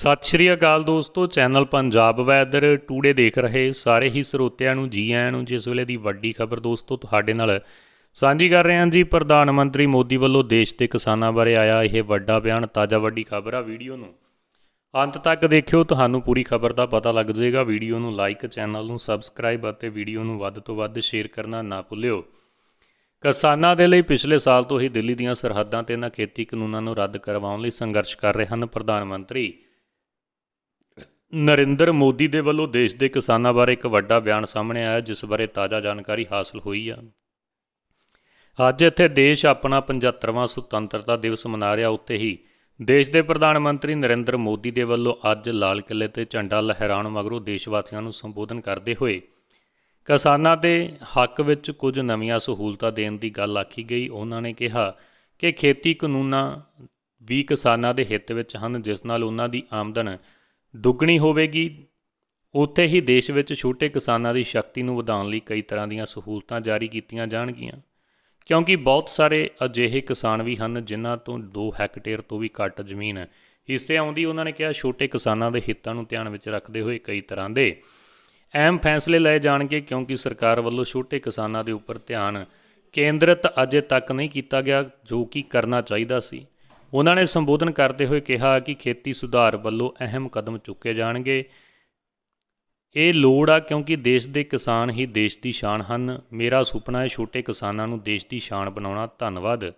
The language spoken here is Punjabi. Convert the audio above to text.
ਸਤਿ ਸ਼੍ਰੀ ਅਕਾਲ ਦੋਸਤੋ ਚੈਨਲ ਪੰਜਾਬ ਵੈਦਰ ਟੂਡੇ ਦੇਖ ਰਹੇ ਸਾਰੇ ਹੀ ਸਰੋਤਿਆਂ ਨੂੰ ਜੀ ਆਇਆਂ ਨੂੰ ਜਿਸ ਵੇਲੇ ਦੀ ਵੱਡੀ ਖਬਰ ਦੋਸਤੋ ਤੁਹਾਡੇ ਨਾਲ ਸਾਂਝੀ ਕਰ ਰਹੇ ਹਾਂ ਜੀ ਪ੍ਰਧਾਨ ਮੰਤਰੀ ਮੋਦੀ ਵੱਲੋਂ ਦੇਸ਼ ਦੇ ਕਿਸਾਨਾਂ ਬਾਰੇ ਆਇਆ ਇਹ ਵੱਡਾ ਬਿਆਨ ਤਾਜ਼ਾ ਵੱਡੀ ਖਬਰ ਆ ਵੀਡੀਓ ਨੂੰ ਅੰਤ ਤੱਕ ਦੇਖਿਓ ਤੁਹਾਨੂੰ ਪੂਰੀ ਖਬਰ ਦਾ ਪਤਾ ਲੱਗ ਜਾਏਗਾ ਵੀਡੀਓ ਨੂੰ ਲਾਈਕ ਚੈਨਲ ਨੂੰ ਸਬਸਕ੍ਰਾਈਬ ਅਤੇ ਵੀਡੀਓ ਨੂੰ ਵੱਧ ਤੋਂ ਵੱਧ ਸ਼ੇਅਰ ਕਰਨਾ ਨਾ ਭੁੱਲਿਓ ਕਿਸਾਨਾਂ ਦੇ ਲਈ ਪਿਛਲੇ ਸਾਲ ਤੋਂ ਹੀ ਦਿੱਲੀ ਦੀਆਂ ਸਰਹੱਦਾਂ ਤੇ ਇਹਨਾਂ ਖੇਤੀ ਕਾਨੂੰਨਾਂ ਨੂੰ ਰੱਦ ਕਰਵਾਉਣ ਲਈ ਸੰਘਰਸ਼ ਕਰ ਰਹੇ ਹਨ ਪ੍ਰਧਾਨ ਮੰਤਰੀ ਨਰਿੰਦਰ ਮੋਦੀ ਦੇ ਵੱਲੋਂ ਦੇਸ਼ ਦੇ ਕਿਸਾਨਾਂ ਬਾਰੇ ਇੱਕ ਵੱਡਾ ਬਿਆਨ ਸਾਹਮਣੇ ਆਇਆ ਜਿਸ ਬਾਰੇ ਤਾਜ਼ਾ ਜਾਣਕਾਰੀ ਹਾਸਲ ਹੋਈ ਆ ਅੱਜ ਇੱਥੇ ਦੇਸ਼ ਆਪਣਾ 75ਵਾਂ ਸੁਤੰਤਰਤਾ ਦਿਵਸ ਮਨਾ ਰਿਹਾ ਉੱਤੇ ਹੀ ਦੇਸ਼ ਦੇ ਪ੍ਰਧਾਨ ਮੰਤਰੀ ਨਰਿੰਦਰ ਮੋਦੀ ਦੇ ਵੱਲੋਂ ਅੱਜ ਲਾਲ ਕਿਲੇ ਤੇ ਝੰਡਾ ਲਹਿਰਾਉਣ ਮਗਰੋਂ ਦੇਸ਼ ਵਾਸੀਆਂ ਨੂੰ ਸੰਬੋਧਨ ਕਰਦੇ ਹੋਏ ਕਿਸਾਨਾਂ ਦੇ ਹੱਕ ਵਿੱਚ ਕੁਝ ਨਵੀਆਂ ਸਹੂਲਤਾਂ ਦੇਣ ਦੀ ਗੱਲ ਆਖੀ ਗਈ ਉਹਨਾਂ ਨੇ ਕਿਹਾ ਕਿ ਖੇਤੀ ਕਾਨੂੰਨਾਂ ਵੀ ਕਿਸਾਨਾਂ ਦੇ ਹਿੱਤ ਵਿੱਚ ਹਨ ਜਿਸ ਨਾਲ ਉਹਨਾਂ ਦੀ ਆਮਦਨ ਦੁੱਗਣੀ ਹੋਵੇਗੀ ਉੱਥੇ ਹੀ ਦੇਸ਼ ਵਿੱਚ ਛੋਟੇ ਕਿਸਾਨਾਂ ਦੀ ਸ਼ਕਤੀ ਨੂੰ ਵਧਾਉਣ ਲਈ ਕਈ ਤਰ੍ਹਾਂ ਦੀਆਂ ਸਹੂਲਤਾਂ ਜਾਰੀ ਕੀਤੀਆਂ ਜਾਣਗੀਆਂ ਕਿਉਂਕਿ ਬਹੁਤ ਸਾਰੇ ਅਜਿਹੇ ਕਿਸਾਨ ਵੀ ਹਨ ਜਿਨ੍ਹਾਂ ਤੋਂ 2 ਹੈਕਟੇਅਰ ਤੋਂ ਵੀ ਘੱਟ ਜ਼ਮੀਨ ਹੈ ਹਿੱਸੇ ਆਉਂਦੀ ਉਹਨਾਂ ਨੇ ਕਿਹਾ ਛੋਟੇ ਕਿਸਾਨਾਂ ਦੇ ਹਿੱਤਾਂ ਨੂੰ ਧਿਆਨ ਵਿੱਚ ਰੱਖਦੇ ਹੋਏ ਕਈ ਤਰ੍ਹਾਂ ਦੇ ਅਹਿਮ ਫੈਸਲੇ ਲਏ ਜਾਣਗੇ ਕਿਉਂਕਿ ਸਰਕਾਰ ਵੱਲੋਂ ਛੋਟੇ ਕਿਸਾਨਾਂ ਦੇ ਉੱਪਰ ਧਿਆਨ ਕੇਂਦਰਿਤ ਅਜੇ ਤੱਕ ਨਹੀਂ ਕੀਤਾ ਗਿਆ ਜੋ ਕਿ ਕਰਨਾ ਚਾਹੀਦਾ ਸੀ ਉਹਨਾਂ ਨੇ ਸੰਬੋਧਨ ਕਰਦੇ ਹੋਏ ਕਿਹਾ ਕਿ ਖੇਤੀ ਸੁਧਾਰ ਵੱਲੋਂ ਅਹਿਮ ਕਦਮ ਚੁੱਕੇ ਜਾਣਗੇ ਇਹ ਲੋੜ ਆ ਕਿਉਂਕਿ ਦੇਸ਼ ਦੇ ਕਿਸਾਨ ਹੀ ਦੇਸ਼ ਦੀ ਸ਼ਾਨ ਹਨ ਮੇਰਾ ਸੁਪਨਾ ਹੈ ਛੋਟੇ ਕਿਸਾਨਾਂ ਨੂੰ ਦੇਸ਼ ਦੀ ਸ਼ਾਨ ਬਣਾਉਣਾ ਧੰਨਵਾਦ